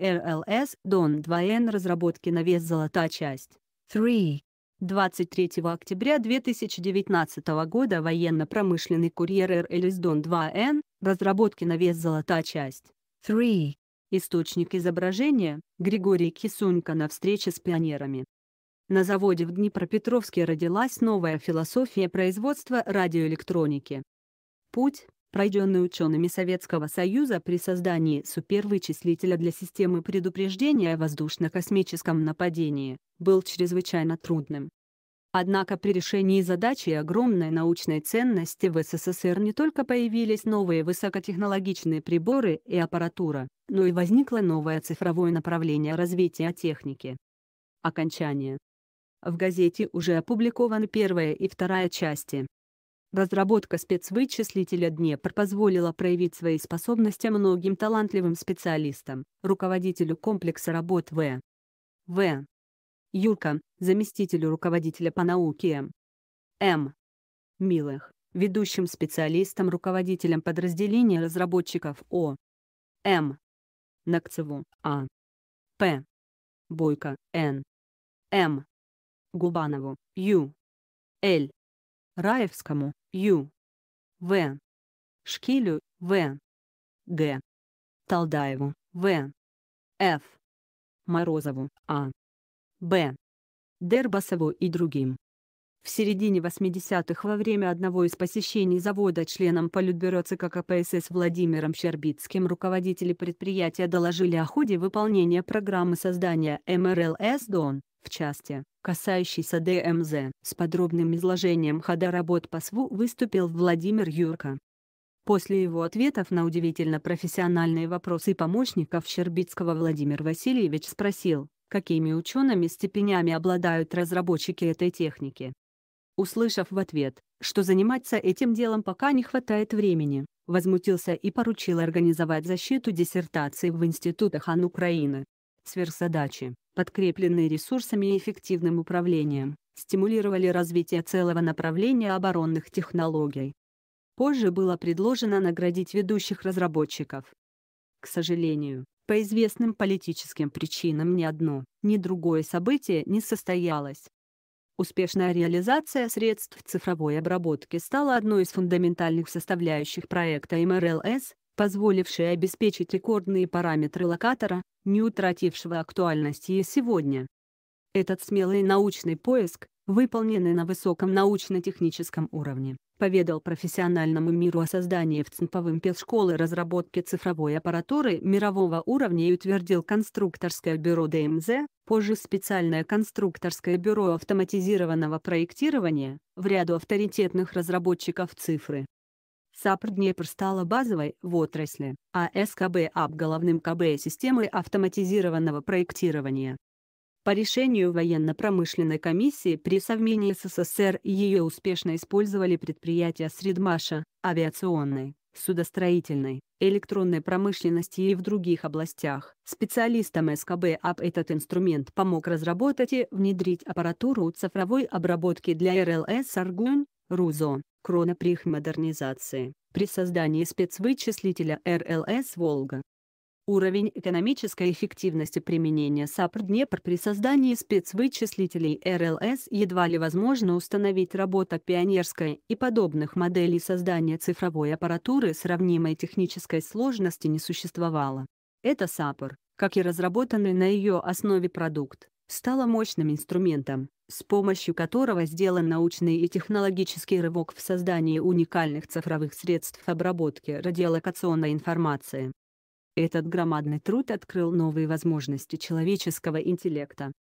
РЛС дон 2 н разработки на вес золота часть 3. 23 октября 2019 года военно-промышленный курьер РЛС Дон 2Н разработки на вес золота часть 3. Источник изображения – Григорий Кисунько на встрече с пионерами. На заводе в Днепропетровске родилась новая философия производства радиоэлектроники. Путь, пройденный учеными Советского Союза при создании супервычислителя для системы предупреждения о воздушно-космическом нападении, был чрезвычайно трудным. Однако при решении задачи огромной научной ценности в СССР не только появились новые высокотехнологичные приборы и аппаратура, но и возникло новое цифровое направление развития техники. Окончание. В газете уже опубликованы первая и вторая части, Разработка спецвычислителя Днепр позволила проявить свои способности многим талантливым специалистам, руководителю комплекса работ В. В. Юрка, заместителю руководителя по науке М. М. Милых, ведущим специалистам, руководителям подразделения разработчиков О. М. Накцеву, А. П. Бойко, Н. М. Губанову, Ю. Л. Раевскому, Ю. В. Шкилю. В. Г. Талдаеву. В. Ф. Морозову. А. Б. Дербасову и другим. В середине 80-х во время одного из посещений завода членом Политбюро ЦК КПСС Владимиром Щербицким руководители предприятия доложили о ходе выполнения программы создания МРЛС «Дон» в части касающийся ДМЗ. С подробным изложением хода работ по СВУ выступил Владимир Юрко. После его ответов на удивительно профессиональные вопросы помощников Щербицкого Владимир Васильевич спросил, какими учеными степенями обладают разработчики этой техники. Услышав в ответ, что заниматься этим делом пока не хватает времени, возмутился и поручил организовать защиту диссертации в институтах АН Украины. Сверхзадачи, подкрепленные ресурсами и эффективным управлением, стимулировали развитие целого направления оборонных технологий. Позже было предложено наградить ведущих разработчиков. К сожалению, по известным политическим причинам ни одно, ни другое событие не состоялось. Успешная реализация средств цифровой обработки стала одной из фундаментальных составляющих проекта МРЛС, позволившее обеспечить рекордные параметры локатора, не утратившего актуальности и сегодня. Этот смелый научный поиск, выполненный на высоком научно-техническом уровне, поведал профессиональному миру о создании в ЦНПовым педшколы разработки цифровой аппаратуры мирового уровня и утвердил конструкторское бюро ДМЗ, позже специальное конструкторское бюро автоматизированного проектирования, в ряду авторитетных разработчиков цифры. САПР-Днепр стала базовой в отрасли, а СКБ-АП – головным КБ системы автоматизированного проектирования. По решению военно-промышленной комиссии при совмении СССР ее успешно использовали предприятия Средмаша, авиационной, судостроительной, электронной промышленности и в других областях. Специалистам СКБ АП этот инструмент помог разработать и внедрить аппаратуру цифровой обработки для РЛС «Аргунь», «Рузо», крона при их модернизации, при создании спецвычислителя РЛС «Волга». Уровень экономической эффективности применения САПР «Днепр» при создании спецвычислителей РЛС едва ли возможно установить работа пионерской и подобных моделей создания цифровой аппаратуры сравнимой технической сложности не существовало. Это САПР, как и разработанный на ее основе продукт, стала мощным инструментом, с помощью которого сделан научный и технологический рывок в создании уникальных цифровых средств обработки радиолокационной информации. Этот громадный труд открыл новые возможности человеческого интеллекта.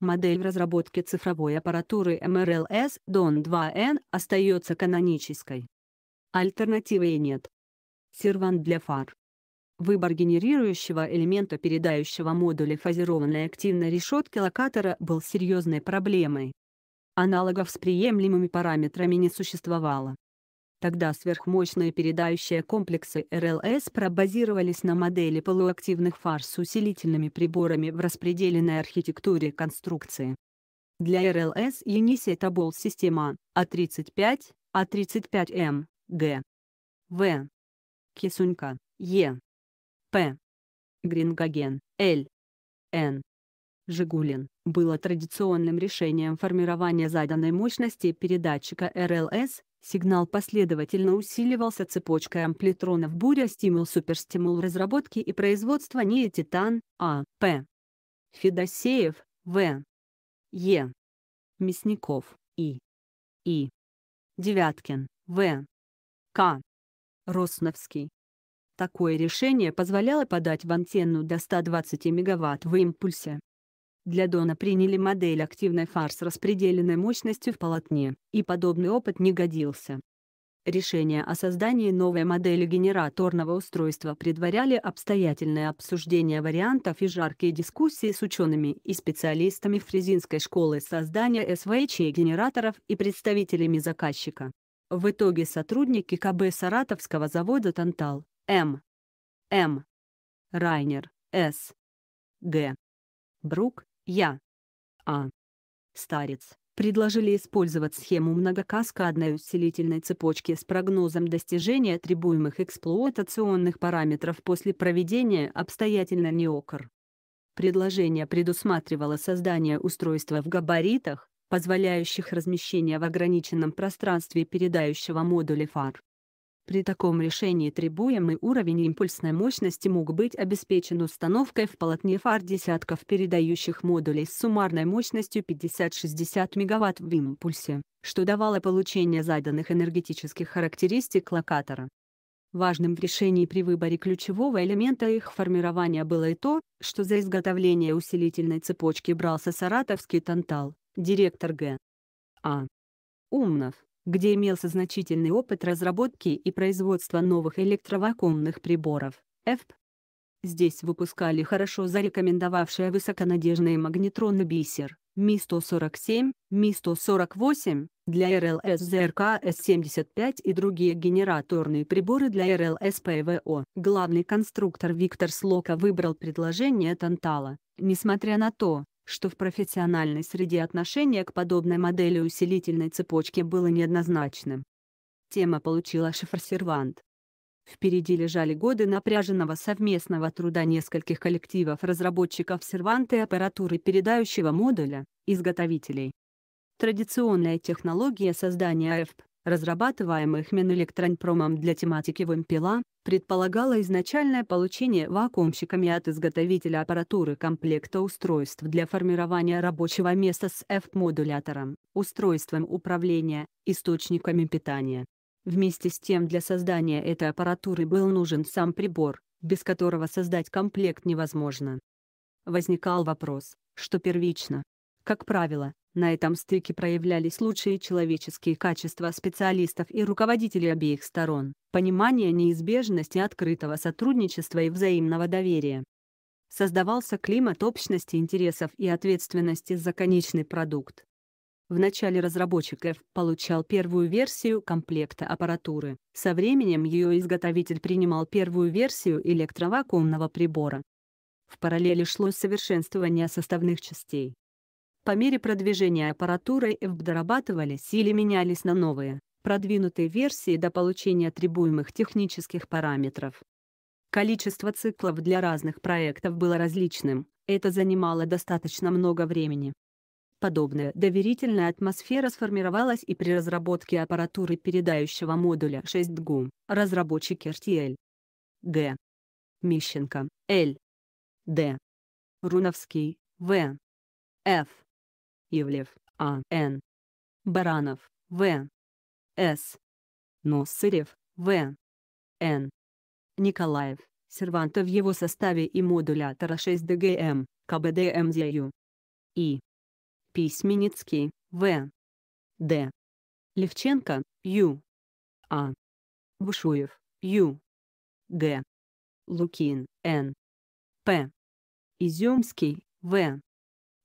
Модель в разработке цифровой аппаратуры МРЛС дон 2 н остается канонической. Альтернативы нет. Сервант для фар. Выбор генерирующего элемента передающего модуля фазированной активной решетки локатора был серьезной проблемой. Аналогов с приемлемыми параметрами не существовало. Тогда сверхмощные передающие комплексы РЛС пробазировались на модели полуактивных фар с усилительными приборами в распределенной архитектуре конструкции. Для РЛС Юниси это был система А35, А35М, Г. В. Кисунька, Е. П. Грингоген, Л. Н. Жигулин было традиционным решением формирования заданной мощности передатчика РЛС, сигнал последовательно усиливался цепочкой амплитронов буря стимул-суперстимул разработки и производства НИИ «Титан» А. П. Федосеев, В. Е. Мясников, И. И. Девяткин, В. К. Росновский, Такое решение позволяло подать в антенну до 120 мегаватт в импульсе. Для Дона приняли модель активной фар с распределенной мощностью в полотне, и подобный опыт не годился. Решение о создании новой модели генераторного устройства предваряли обстоятельное обсуждение вариантов и жаркие дискуссии с учеными и специалистами Фрезинской школы создания СВЧ-генераторов и представителями заказчика. В итоге сотрудники КБ Саратовского завода «Тантал» М. М. Райнер. С. Г. Брук. Я. А. Старец. Предложили использовать схему многокаскадной усилительной цепочки с прогнозом достижения требуемых эксплуатационных параметров после проведения обстоятельной неокр. Предложение предусматривало создание устройства в габаритах, позволяющих размещение в ограниченном пространстве передающего модуля фар. При таком решении требуемый уровень импульсной мощности мог быть обеспечен установкой в полотне фар десятков передающих модулей с суммарной мощностью 50-60 МВт в импульсе, что давало получение заданных энергетических характеристик локатора. Важным в решении при выборе ключевого элемента их формирования было и то, что за изготовление усилительной цепочки брался саратовский Тантал, директор Г. А. Умнов где имелся значительный опыт разработки и производства новых электровакуумных приборов, ЭФП. Здесь выпускали хорошо зарекомендовавшие высоконадежные магнетроны бисер Ми-147, Ми-148, для РЛС ЗРК С-75 и другие генераторные приборы для РЛС ПВО. Главный конструктор Виктор Слока выбрал предложение Тантала, несмотря на то, что в профессиональной среде отношение к подобной модели усилительной цепочки было неоднозначным. Тема получила шифр-сервант. Впереди лежали годы напряженного совместного труда нескольких коллективов разработчиков серванта и аппаратуры передающего модуля, изготовителей. Традиционная технология создания АФП разрабатываемых Минэлектронпромом для тематики вымпела, предполагало изначальное получение вакуумщиками от изготовителя аппаратуры комплекта устройств для формирования рабочего места с F-модулятором, устройством управления, источниками питания. Вместе с тем для создания этой аппаратуры был нужен сам прибор, без которого создать комплект невозможно. Возникал вопрос, что первично. Как правило, на этом стыке проявлялись лучшие человеческие качества специалистов и руководителей обеих сторон, понимание неизбежности открытого сотрудничества и взаимного доверия. Создавался климат общности интересов и ответственности за конечный продукт. Вначале разработчик F получал первую версию комплекта аппаратуры. Со временем ее изготовитель принимал первую версию электровакуумного прибора. В параллели шло совершенствование составных частей. По мере продвижения аппаратуры EFB дорабатывались или менялись на новые, продвинутые версии до получения требуемых технических параметров. Количество циклов для разных проектов было различным, это занимало достаточно много времени. Подобная доверительная атмосфера сформировалась и при разработке аппаратуры передающего модуля 6GU, разработчики RTL. Г. Мищенко, Л. Д. Руновский, В. Ф. Ивлев А. Н. Баранов В. С. Носырев В. Н. Николаев. Серванта в его составе и модулятора 6 ДГМ, КБД МДЮ. И. Письменницкий, В. Д. Левченко, Ю. А. Бушуев, Ю. Г. Лукин, Н. П. Изюмский, В.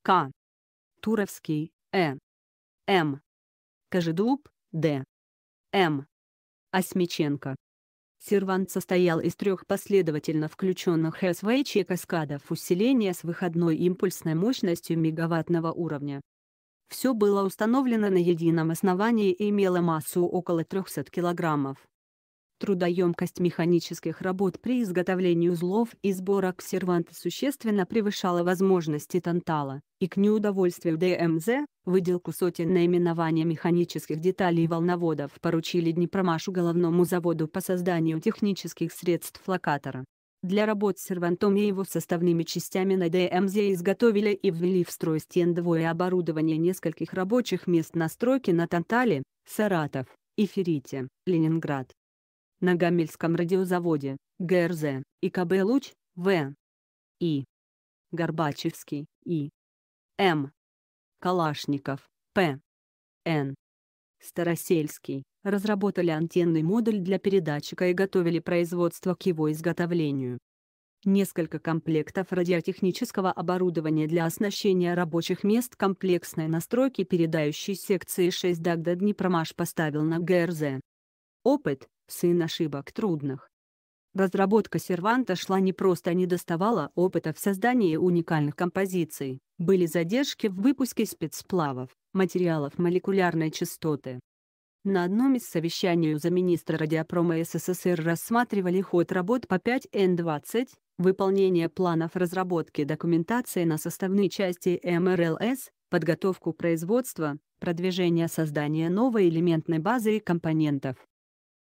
К. Туровский, Э. М. Кожедуб, Д. М. Осмиченко. Сервант состоял из трех последовательно включенных СВЧ каскадов усиления с выходной импульсной мощностью мегаваттного уровня. Все было установлено на едином основании и имело массу около 300 килограммов. Трудоемкость механических работ при изготовлении узлов и сборок серванта существенно превышала возможности Тантала, и к неудовольствию ДМЗ, выделку сотен наименований механических деталей и волноводов поручили Днепромашу головному заводу по созданию технических средств локатора. Для работ с сервантом и его составными частями на ДМЗ изготовили и ввели в строй стендовое оборудование нескольких рабочих мест на стройке на Тантале, Саратов, Эфирите, Ленинград на Гамельском радиозаводе, ГРЗ, ИКБ «Луч», В. И. Горбачевский, И. М. Калашников, П. Н. Старосельский, разработали антенный модуль для передатчика и готовили производство к его изготовлению. Несколько комплектов радиотехнического оборудования для оснащения рабочих мест комплексной настройки передающей секции 6 Дагда Днепромаш поставил на ГРЗ, Опыт – сын ошибок трудных. Разработка серванта шла не просто, не доставала опыта в создании уникальных композиций. Были задержки в выпуске спецплавов, материалов молекулярной частоты. На одном из совещаний у замминистра радиопрома СССР рассматривали ход работ по 5Н-20, выполнение планов разработки документации на составные части МРЛС, подготовку производства, продвижение создания новой элементной базы и компонентов.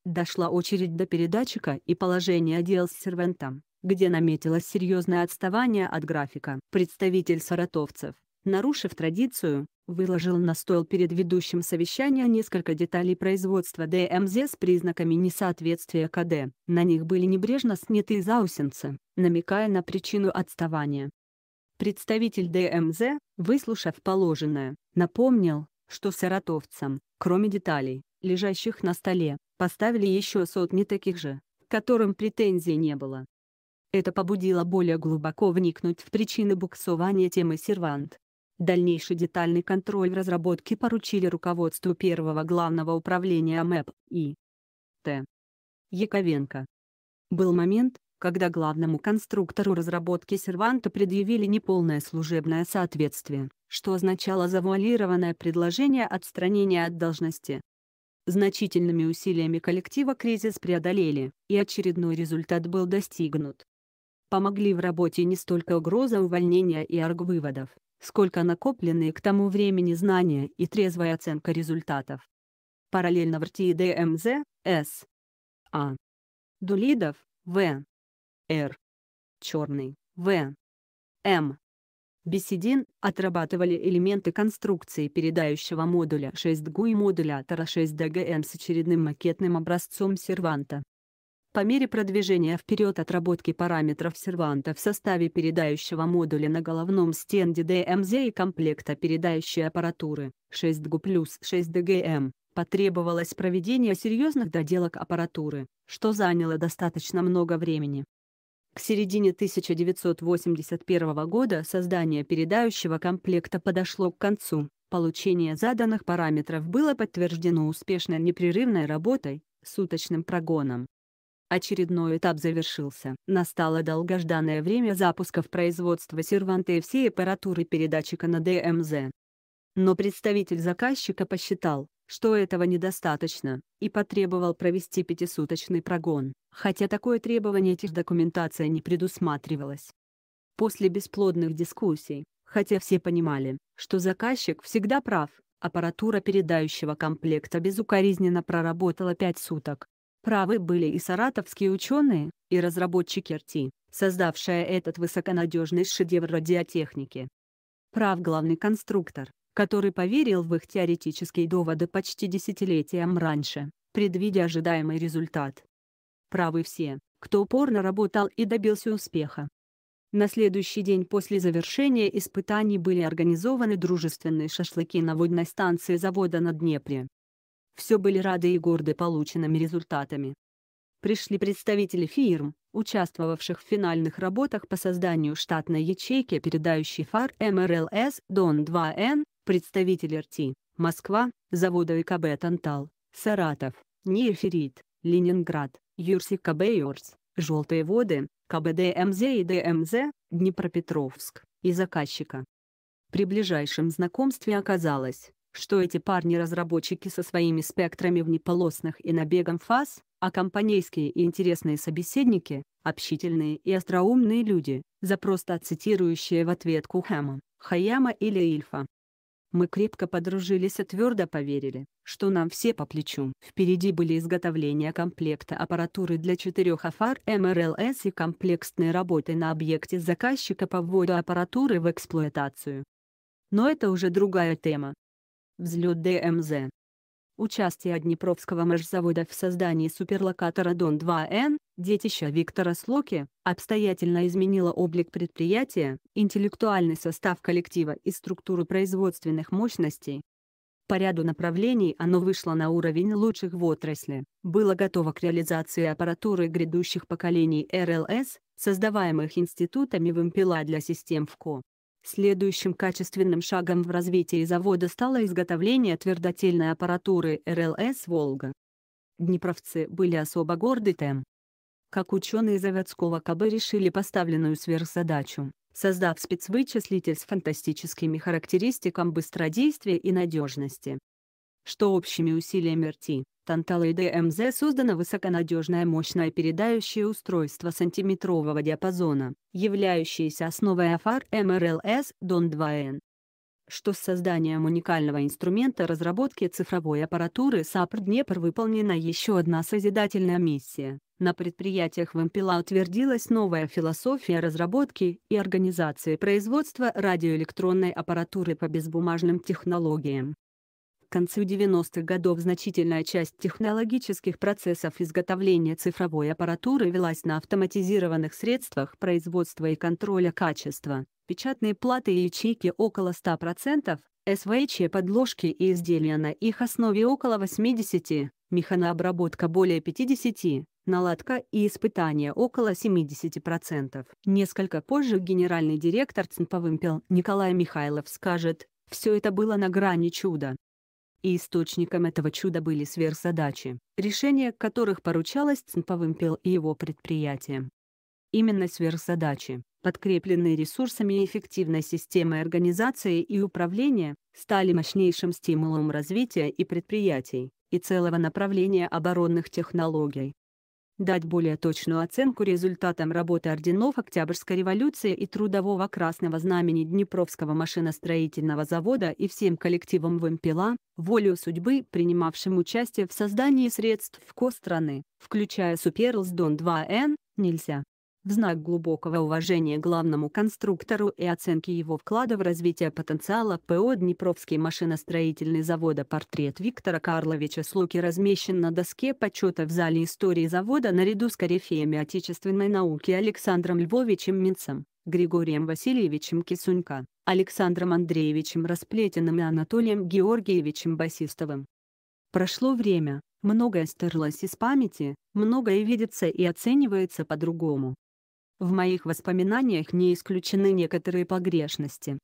Дошла очередь до передатчика и положения дел с сервантом, где наметилось серьезное отставание от графика. Представитель саратовцев, нарушив традицию, выложил на стол перед ведущим совещания несколько деталей производства ДМЗ с признаками несоответствия КД. На них были небрежно сняты заусенцы, намекая на причину отставания. Представитель ДМЗ, выслушав положенное, напомнил, что саратовцам, кроме деталей, лежащих на столе, поставили еще сотни таких же, которым претензий не было. Это побудило более глубоко вникнуть в причины буксования темы сервант. Дальнейший детальный контроль разработки поручили руководству первого главного управления МЭП и Т. Яковенко. Был момент, когда главному конструктору разработки серванта предъявили неполное служебное соответствие, что означало завуалированное предложение отстранения от должности. Значительными усилиями коллектива кризис преодолели, и очередной результат был достигнут. Помогли в работе не столько угроза увольнения и аргвыводов, сколько накопленные к тому времени знания и трезвая оценка результатов. Параллельно в РТИ ДМЗ, С. А. Дулидов, В. Р. Черный, В. М. BCDN отрабатывали элементы конструкции передающего модуля 6GU и модулятора 6DGM с очередным макетным образцом серванта. По мере продвижения вперед отработки параметров серванта в составе передающего модуля на головном стенде ДМЗ и комплекта передающей аппаратуры 6GU плюс 6DGM потребовалось проведение серьезных доделок аппаратуры, что заняло достаточно много времени. К середине 1981 года создание передающего комплекта подошло к концу. Получение заданных параметров было подтверждено успешной непрерывной работой, суточным прогоном. Очередной этап завершился. Настало долгожданное время запусков производства серванта и всей аппаратуры передатчика на ДМЗ. Но представитель заказчика посчитал, что этого недостаточно, и потребовал провести пятисуточный прогон, хотя такое требование техдокументация не предусматривалась. После бесплодных дискуссий, хотя все понимали, что заказчик всегда прав, аппаратура передающего комплекта безукоризненно проработала пять суток. Правы были и саратовские ученые, и разработчики РТИ, создавшие этот высоконадежный шедевр радиотехники. Прав главный конструктор, который поверил в их теоретические доводы почти десятилетиям раньше, предвидя ожидаемый результат. Правы все, кто упорно работал и добился успеха. На следующий день после завершения испытаний были организованы дружественные шашлыки на водной станции завода на Днепре. Все были рады и горды полученными результатами. Пришли представители фирм, участвовавших в финальных работах по созданию штатной ячейки, передающей фар МРЛС «Дон-2Н» представитель РТИ, Москва, завода ИКБ «Тантал», Саратов, Неферит, Ленинград, Юрси КБ «Юрс», «Желтые воды», КБ ДМЗ эм и ДМЗ, эм Днепропетровск, и заказчика. При ближайшем знакомстве оказалось, что эти парни-разработчики со своими спектрами внеполосных и набегом фаз, а компанейские и интересные собеседники, общительные и остроумные люди, за просто цитирующие в ответ Кухама, Хаяма или Ильфа, мы крепко подружились и твердо поверили, что нам все по плечу. Впереди были изготовление комплекта аппаратуры для четырех АФАР МРЛС и комплексной работы на объекте заказчика по вводу аппаратуры в эксплуатацию. Но это уже другая тема. Взлет ДМЗ участие Днепровского машзавода в создании суперлокатора Дон-2Н, детища Виктора Слоки, обстоятельно изменило облик предприятия, интеллектуальный состав коллектива и структуру производственных мощностей. По ряду направлений оно вышло на уровень лучших в отрасли, было готово к реализации аппаратуры грядущих поколений РЛС, создаваемых институтами в а для систем ВКО. Следующим качественным шагом в развитии завода стало изготовление твердотельной аппаратуры РЛС «Волга». Днепровцы были особо горды тем, как ученые заводского КБ решили поставленную сверхзадачу, создав спецвычислитель с фантастическими характеристиками быстродействия и надежности что общими усилиями РТ, Тантала и ДМЗ эм создано высоконадежное мощное передающее устройство сантиметрового диапазона, являющееся основой АФАР МРЛС эм ДОН-2Н что с созданием уникального инструмента разработки цифровой аппаратуры САПР Днепр выполнена еще одна созидательная миссия. На предприятиях Вампила утвердилась новая философия разработки и организации производства радиоэлектронной аппаратуры по безбумажным технологиям концу 90-х годов значительная часть технологических процессов изготовления цифровой аппаратуры велась на автоматизированных средствах производства и контроля качества. Печатные платы и ячейки около 100%, СВЧ подложки и изделия на их основе около 80%, механообработка более 50%, наладка и испытания около 70%. Несколько позже генеральный директор ЦНП «Вымпел» Николай Михайлов скажет, все это было на грани чуда и источником этого чуда были сверхзадачи, решение которых поручалось Цинповым Пел и его предприятиям. Именно сверхзадачи, подкрепленные ресурсами и эффективной системой организации и управления, стали мощнейшим стимулом развития и предприятий, и целого направления оборонных технологий дать более точную оценку результатам работы орденов Октябрьской революции и Трудового Красного Знамени Днепровского машиностроительного завода и всем коллективам ВМПЛА, волю судьбы, принимавшим участие в создании средств КО страны, включая Суперлс Дон 2Н, нельзя в знак глубокого уважения главному конструктору и оценки его вклада в развитие потенциала ПО «Днепровский машиностроительный завода» портрет Виктора Карловича Слуки размещен на доске почета в Зале истории завода наряду с корифеями отечественной науки Александром Львовичем Минцем, Григорием Васильевичем Кисунько, Александром Андреевичем Расплетенным и Анатолием Георгиевичем Басистовым. Прошло время, многое стерлось из памяти, многое видится и оценивается по-другому. В моих воспоминаниях не исключены некоторые погрешности.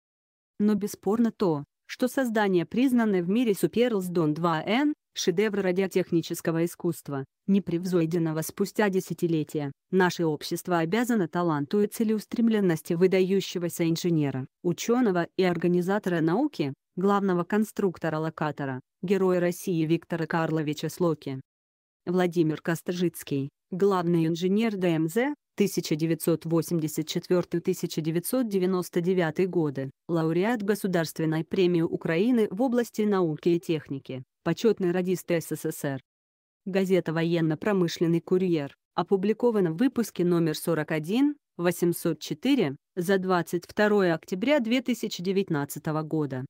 Но бесспорно то, что создание признанной в мире Supерлс 2N, шедевр радиотехнического искусства, непревзойденного спустя десятилетия, наше общество обязано таланту и целеустремленности выдающегося инженера, ученого и организатора науки, главного конструктора-локатора, героя России Виктора Карловича Слоки. Владимир Костржицкий, главный инженер ДМЗ, 1984-1999 годы, лауреат Государственной премии Украины в области науки и техники, почетный радист СССР. Газета «Военно-промышленный курьер» опубликована в выпуске номер 41, 804, за 22 октября 2019 года.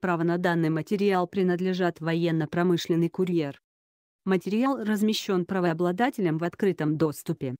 Право на данный материал принадлежат военно-промышленный курьер. Материал размещен правообладателем в открытом доступе.